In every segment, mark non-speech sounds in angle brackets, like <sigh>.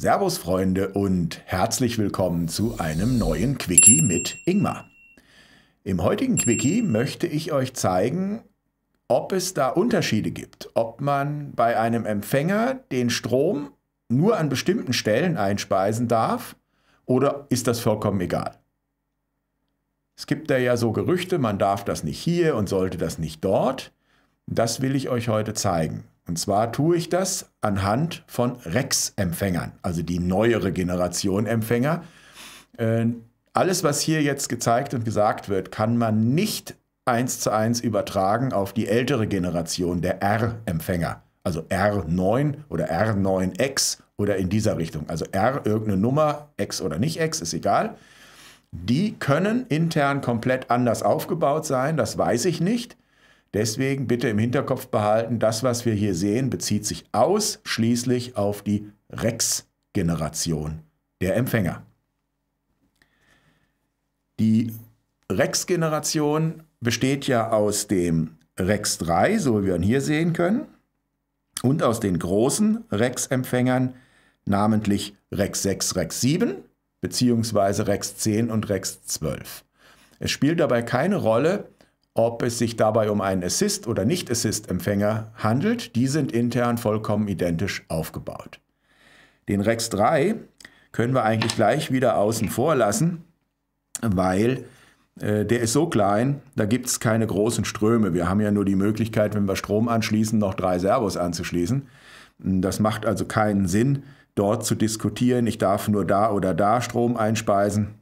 Servus Freunde und herzlich willkommen zu einem neuen Quickie mit Ingmar. Im heutigen Quickie möchte ich euch zeigen, ob es da Unterschiede gibt, ob man bei einem Empfänger den Strom nur an bestimmten Stellen einspeisen darf oder ist das vollkommen egal. Es gibt da ja so Gerüchte, man darf das nicht hier und sollte das nicht dort. Das will ich euch heute zeigen. Und zwar tue ich das anhand von Rex-Empfängern, also die neuere Generation Empfänger. Äh, alles, was hier jetzt gezeigt und gesagt wird, kann man nicht eins zu eins übertragen auf die ältere Generation der R-Empfänger. Also R9 oder R9X oder in dieser Richtung. Also R irgendeine Nummer, X oder nicht X, ist egal. Die können intern komplett anders aufgebaut sein, das weiß ich nicht. Deswegen bitte im Hinterkopf behalten, das, was wir hier sehen, bezieht sich ausschließlich auf die Rex-Generation der Empfänger. Die Rex-Generation besteht ja aus dem Rex 3, so wie wir ihn hier sehen können, und aus den großen Rex-Empfängern, namentlich Rex 6, Rex 7 beziehungsweise Rex 10 und Rex 12. Es spielt dabei keine Rolle, ob es sich dabei um einen Assist- oder Nicht-Assist-Empfänger handelt, die sind intern vollkommen identisch aufgebaut. Den Rex 3 können wir eigentlich gleich wieder außen vor lassen, weil äh, der ist so klein, da gibt es keine großen Ströme. Wir haben ja nur die Möglichkeit, wenn wir Strom anschließen, noch drei Servos anzuschließen. Das macht also keinen Sinn, dort zu diskutieren, ich darf nur da oder da Strom einspeisen.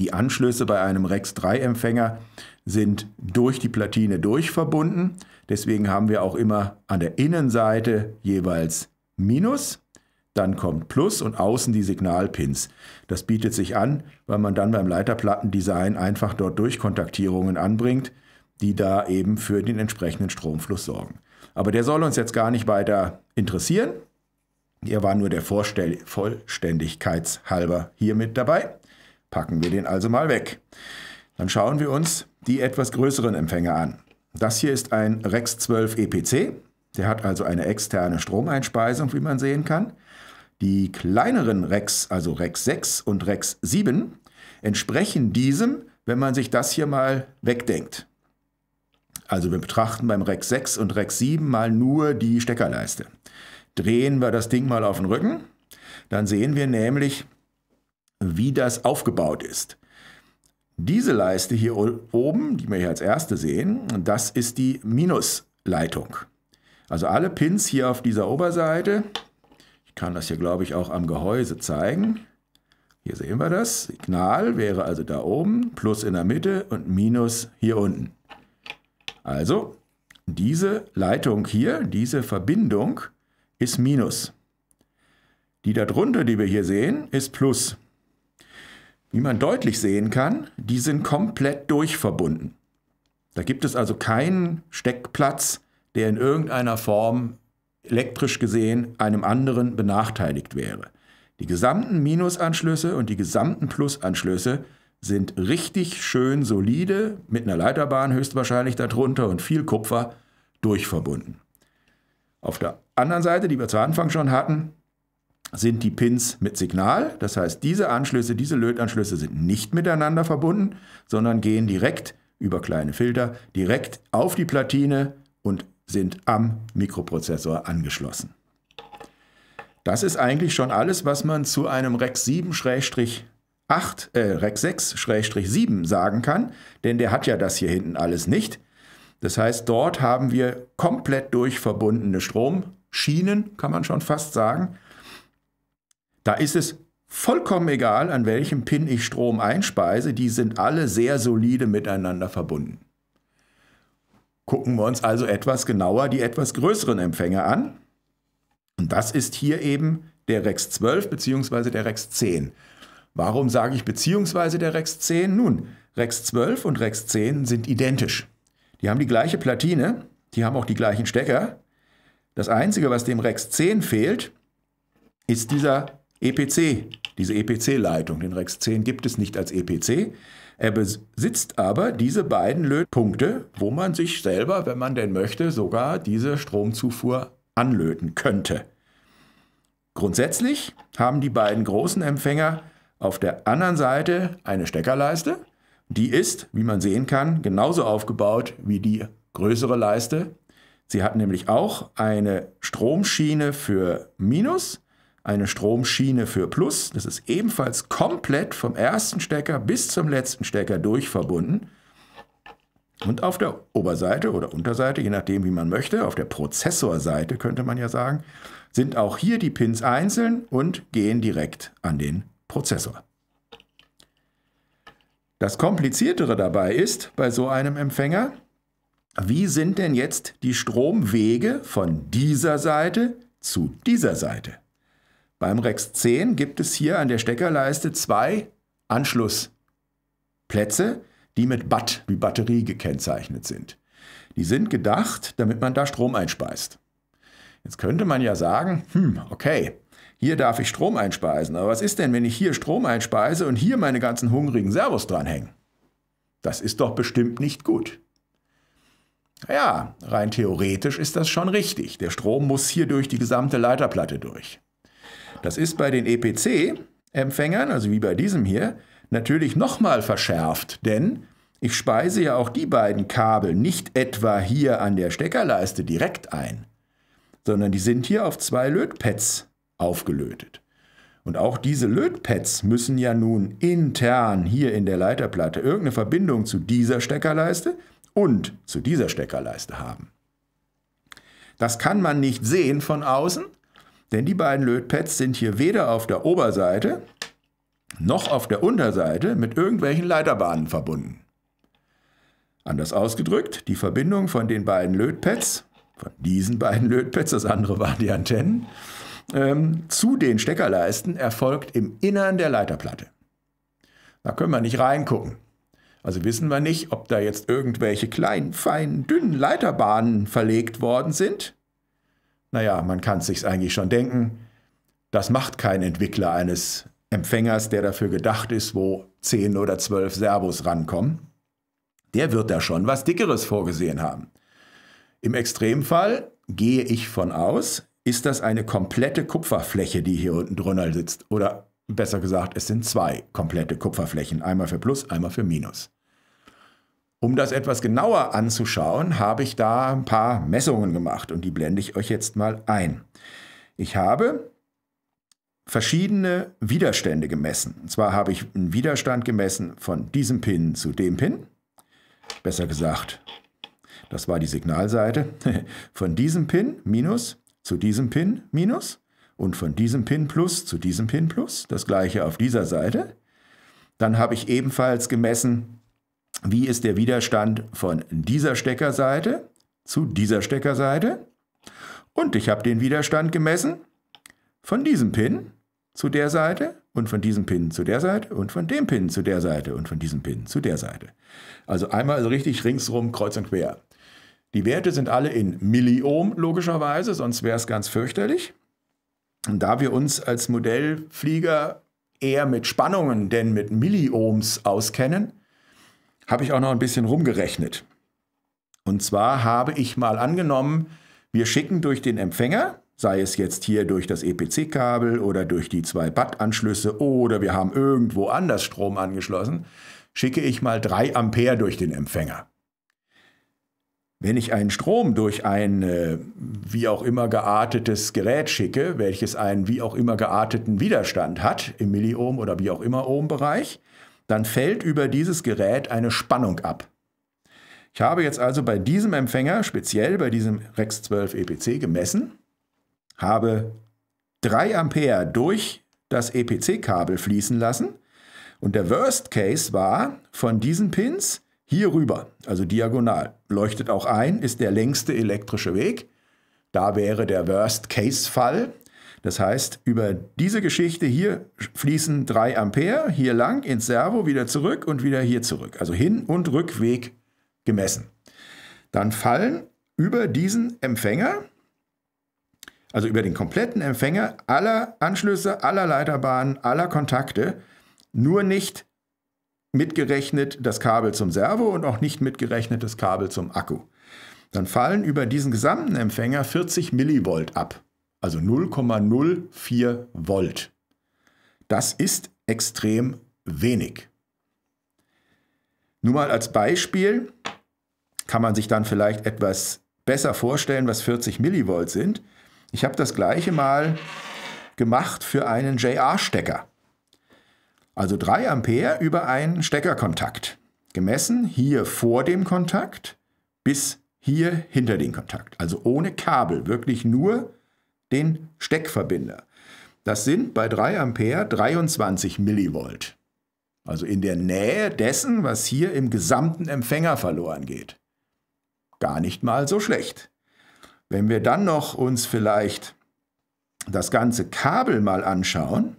Die Anschlüsse bei einem REX-3-Empfänger sind durch die Platine durchverbunden. Deswegen haben wir auch immer an der Innenseite jeweils Minus, dann kommt Plus und außen die Signalpins. Das bietet sich an, weil man dann beim Leiterplattendesign einfach dort Durchkontaktierungen anbringt, die da eben für den entsprechenden Stromfluss sorgen. Aber der soll uns jetzt gar nicht weiter interessieren. Er war nur der Vorstell Vollständigkeitshalber hier mit dabei. Packen wir den also mal weg. Dann schauen wir uns die etwas größeren Empfänger an. Das hier ist ein Rex 12 EPC. Der hat also eine externe Stromeinspeisung, wie man sehen kann. Die kleineren Rex, also Rex 6 und Rex 7, entsprechen diesem, wenn man sich das hier mal wegdenkt. Also wir betrachten beim Rex 6 und Rex 7 mal nur die Steckerleiste. Drehen wir das Ding mal auf den Rücken, dann sehen wir nämlich, wie das aufgebaut ist. Diese Leiste hier oben, die wir hier als erste sehen, das ist die Minusleitung. Also alle Pins hier auf dieser Oberseite, ich kann das hier glaube ich auch am Gehäuse zeigen. Hier sehen wir das. Signal wäre also da oben, Plus in der Mitte und Minus hier unten. Also diese Leitung hier, diese Verbindung ist Minus. Die darunter, die wir hier sehen, ist Plus. Wie man deutlich sehen kann, die sind komplett durchverbunden. Da gibt es also keinen Steckplatz, der in irgendeiner Form elektrisch gesehen einem anderen benachteiligt wäre. Die gesamten Minusanschlüsse und die gesamten Plusanschlüsse sind richtig schön solide, mit einer Leiterbahn höchstwahrscheinlich darunter und viel Kupfer durchverbunden. Auf der anderen Seite, die wir zu Anfang schon hatten, sind die Pins mit Signal. Das heißt, diese Anschlüsse, diese Lötanschlüsse sind nicht miteinander verbunden, sondern gehen direkt über kleine Filter direkt auf die Platine und sind am Mikroprozessor angeschlossen. Das ist eigentlich schon alles, was man zu einem REC 7-8, äh, Rex 6-7 sagen kann, denn der hat ja das hier hinten alles nicht. Das heißt, dort haben wir komplett durch verbundene Stromschienen, kann man schon fast sagen, da ist es vollkommen egal, an welchem Pin ich Strom einspeise, die sind alle sehr solide miteinander verbunden. Gucken wir uns also etwas genauer die etwas größeren Empfänger an. Und das ist hier eben der Rex 12 bzw. der Rex 10. Warum sage ich bzw. der Rex 10? Nun, Rex 12 und Rex 10 sind identisch. Die haben die gleiche Platine, die haben auch die gleichen Stecker. Das Einzige, was dem Rex 10 fehlt, ist dieser EPC, diese EPC-Leitung, den Rex 10 gibt es nicht als EPC. Er besitzt aber diese beiden Lötpunkte, wo man sich selber, wenn man denn möchte, sogar diese Stromzufuhr anlöten könnte. Grundsätzlich haben die beiden großen Empfänger auf der anderen Seite eine Steckerleiste. Die ist, wie man sehen kann, genauso aufgebaut wie die größere Leiste. Sie hat nämlich auch eine Stromschiene für Minus eine Stromschiene für Plus. Das ist ebenfalls komplett vom ersten Stecker bis zum letzten Stecker durchverbunden. Und auf der Oberseite oder Unterseite, je nachdem wie man möchte, auf der Prozessorseite könnte man ja sagen, sind auch hier die Pins einzeln und gehen direkt an den Prozessor. Das Kompliziertere dabei ist bei so einem Empfänger, wie sind denn jetzt die Stromwege von dieser Seite zu dieser Seite? Beim Rex 10 gibt es hier an der Steckerleiste zwei Anschlussplätze, die mit Bat wie Batterie gekennzeichnet sind. Die sind gedacht, damit man da Strom einspeist. Jetzt könnte man ja sagen, hm, okay, hier darf ich Strom einspeisen, aber was ist denn, wenn ich hier Strom einspeise und hier meine ganzen hungrigen Servos dranhängen? Das ist doch bestimmt nicht gut. Ja, rein theoretisch ist das schon richtig. Der Strom muss hier durch die gesamte Leiterplatte durch. Das ist bei den EPC-Empfängern, also wie bei diesem hier, natürlich nochmal verschärft, denn ich speise ja auch die beiden Kabel nicht etwa hier an der Steckerleiste direkt ein, sondern die sind hier auf zwei Lötpads aufgelötet. Und auch diese Lötpads müssen ja nun intern hier in der Leiterplatte irgendeine Verbindung zu dieser Steckerleiste und zu dieser Steckerleiste haben. Das kann man nicht sehen von außen, denn die beiden Lötpads sind hier weder auf der Oberseite noch auf der Unterseite mit irgendwelchen Leiterbahnen verbunden. Anders ausgedrückt, die Verbindung von den beiden Lötpads, von diesen beiden Lötpads, das andere waren die Antennen, ähm, zu den Steckerleisten erfolgt im Innern der Leiterplatte. Da können wir nicht reingucken. Also wissen wir nicht, ob da jetzt irgendwelche kleinen, feinen, dünnen Leiterbahnen verlegt worden sind naja, man kann es sich eigentlich schon denken. Das macht kein Entwickler eines Empfängers, der dafür gedacht ist, wo 10 oder 12 Servos rankommen. Der wird da schon was Dickeres vorgesehen haben. Im Extremfall gehe ich von aus, ist das eine komplette Kupferfläche, die hier unten drunter sitzt. Oder besser gesagt, es sind zwei komplette Kupferflächen, einmal für Plus, einmal für Minus. Um das etwas genauer anzuschauen, habe ich da ein paar Messungen gemacht und die blende ich euch jetzt mal ein. Ich habe verschiedene Widerstände gemessen. Und zwar habe ich einen Widerstand gemessen von diesem Pin zu dem Pin. Besser gesagt, das war die Signalseite. <laughs> Von diesem Pin minus zu diesem Pin minus und von diesem Pin plus zu diesem Pin plus. Das gleiche auf dieser Seite. Dann habe ich ebenfalls gemessen wie ist der Widerstand von dieser Steckerseite zu dieser Steckerseite. Und ich habe den Widerstand gemessen von diesem Pin zu der Seite und von diesem Pin zu der Seite und von dem Pin zu der Seite und von diesem Pin zu der Seite. Also einmal richtig ringsrum, kreuz und quer. Die Werte sind alle in Milliohm logischerweise, sonst wäre es ganz fürchterlich. Und da wir uns als Modellflieger eher mit Spannungen denn mit Milliohms auskennen, habe ich auch noch ein bisschen rumgerechnet. Und zwar habe ich mal angenommen, wir schicken durch den Empfänger, sei es jetzt hier durch das EPC-Kabel oder durch die zwei BAT-Anschlüsse oder wir haben irgendwo anders Strom angeschlossen, schicke ich mal 3 Ampere durch den Empfänger. Wenn ich einen Strom durch ein äh, wie auch immer geartetes Gerät schicke, welches einen wie auch immer gearteten Widerstand hat, im Milliohm oder wie auch immer Ohm-Bereich, dann fällt über dieses Gerät eine Spannung ab. Ich habe jetzt also bei diesem Empfänger, speziell bei diesem Rex 12 EPC gemessen, habe 3 Ampere durch das EPC-Kabel fließen lassen und der Worst Case war von diesen Pins hier rüber, also diagonal. Leuchtet auch ein, ist der längste elektrische Weg. Da wäre der Worst-Case-Fall das heißt, über diese Geschichte hier fließen 3 Ampere hier lang ins Servo, wieder zurück und wieder hier zurück. Also Hin- und Rückweg gemessen. Dann fallen über diesen Empfänger, also über den kompletten Empfänger aller Anschlüsse, aller Leiterbahnen, aller Kontakte, nur nicht mitgerechnet das Kabel zum Servo und auch nicht mitgerechnet das Kabel zum Akku. Dann fallen über diesen gesamten Empfänger 40 Millivolt ab also 0,04 Volt. Das ist extrem wenig. Nur mal als Beispiel kann man sich dann vielleicht etwas besser vorstellen, was 40 Millivolt sind. Ich habe das gleiche mal gemacht für einen JR-Stecker. Also 3 Ampere über einen Steckerkontakt. Gemessen hier vor dem Kontakt bis hier hinter den Kontakt. Also ohne Kabel, wirklich nur den Steckverbinder. Das sind bei 3 Ampere 23 Millivolt. Also in der Nähe dessen, was hier im gesamten Empfänger verloren geht. Gar nicht mal so schlecht. Wenn wir dann noch uns vielleicht das ganze Kabel mal anschauen,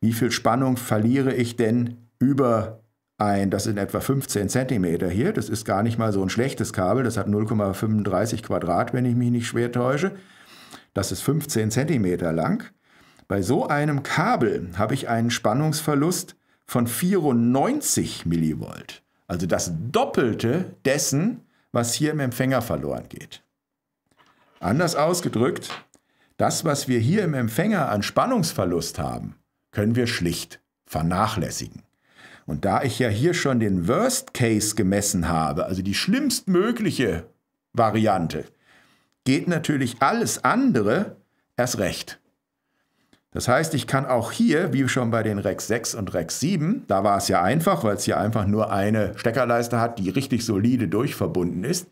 wie viel Spannung verliere ich denn über ein, das sind etwa 15 Zentimeter hier, das ist gar nicht mal so ein schlechtes Kabel, das hat 0,35 Quadrat, wenn ich mich nicht schwer täusche das ist 15 cm lang, bei so einem Kabel habe ich einen Spannungsverlust von 94 mV. Also das Doppelte dessen, was hier im Empfänger verloren geht. Anders ausgedrückt, das, was wir hier im Empfänger an Spannungsverlust haben, können wir schlicht vernachlässigen. Und da ich ja hier schon den Worst Case gemessen habe, also die schlimmstmögliche Variante, geht natürlich alles andere erst recht. Das heißt, ich kann auch hier, wie schon bei den Rex 6 und Rex 7, da war es ja einfach, weil es hier einfach nur eine Steckerleiste hat, die richtig solide durchverbunden ist,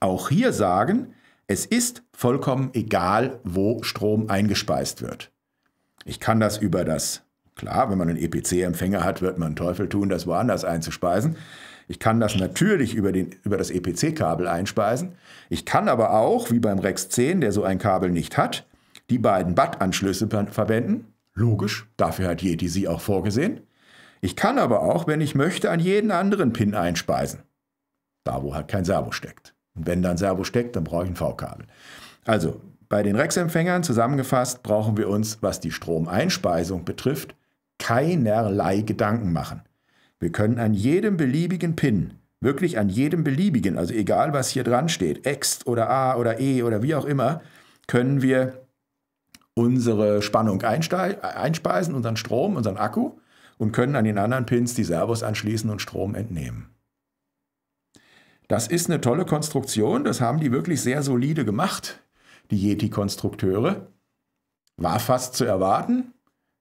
auch hier sagen, es ist vollkommen egal, wo Strom eingespeist wird. Ich kann das über das Klar, wenn man einen EPC-Empfänger hat, wird man Teufel tun, das woanders einzuspeisen. Ich kann das natürlich über, den, über das EPC-Kabel einspeisen. Ich kann aber auch, wie beim Rex 10, der so ein Kabel nicht hat, die beiden BAT-Anschlüsse verwenden. Logisch, dafür hat Yeti sie auch vorgesehen. Ich kann aber auch, wenn ich möchte, an jeden anderen Pin einspeisen. Da, wo halt kein Servo steckt. Und wenn da ein Servo steckt, dann brauche ich ein V-Kabel. Also, bei den Rex-Empfängern zusammengefasst brauchen wir uns, was die Stromeinspeisung betrifft, keinerlei Gedanken machen. Wir können an jedem beliebigen Pin, wirklich an jedem beliebigen, also egal was hier dran steht, Ext oder A oder E oder wie auch immer, können wir unsere Spannung einspeisen, unseren Strom, unseren Akku und können an den anderen Pins die Servos anschließen und Strom entnehmen. Das ist eine tolle Konstruktion, das haben die wirklich sehr solide gemacht, die Yeti-Konstrukteure. War fast zu erwarten,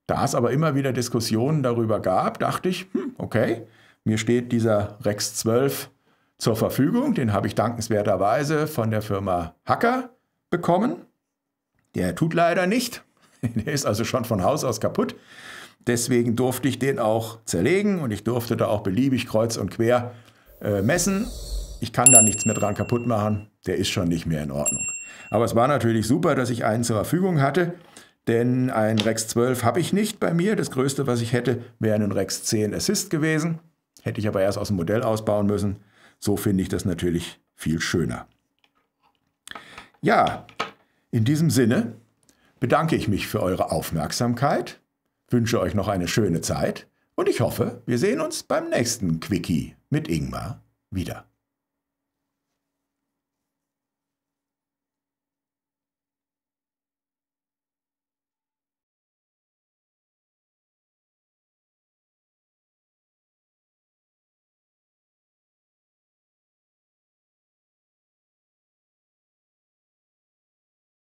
da es aber immer wieder Diskussionen darüber gab, dachte ich, hm, okay, mir steht dieser Rex 12 zur Verfügung. Den habe ich dankenswerterweise von der Firma Hacker bekommen. Der tut leider nicht. <laughs> Der ist also schon von Haus aus kaputt. Deswegen durfte ich den auch zerlegen und ich durfte da auch beliebig kreuz und quer äh, messen. Ich kann da nichts mehr dran kaputt machen. Der ist schon nicht mehr in Ordnung. Aber es war natürlich super, dass ich einen zur Verfügung hatte denn ein Rex 12 habe ich nicht bei mir. Das Größte, was ich hätte, wäre ein Rex 10 Assist gewesen. Hätte ich aber erst aus dem Modell ausbauen müssen. So finde ich das natürlich viel schöner. Ja, in diesem Sinne bedanke ich mich für eure Aufmerksamkeit, wünsche euch noch eine schöne Zeit und ich hoffe, wir sehen uns beim nächsten Quickie mit Ingmar wieder.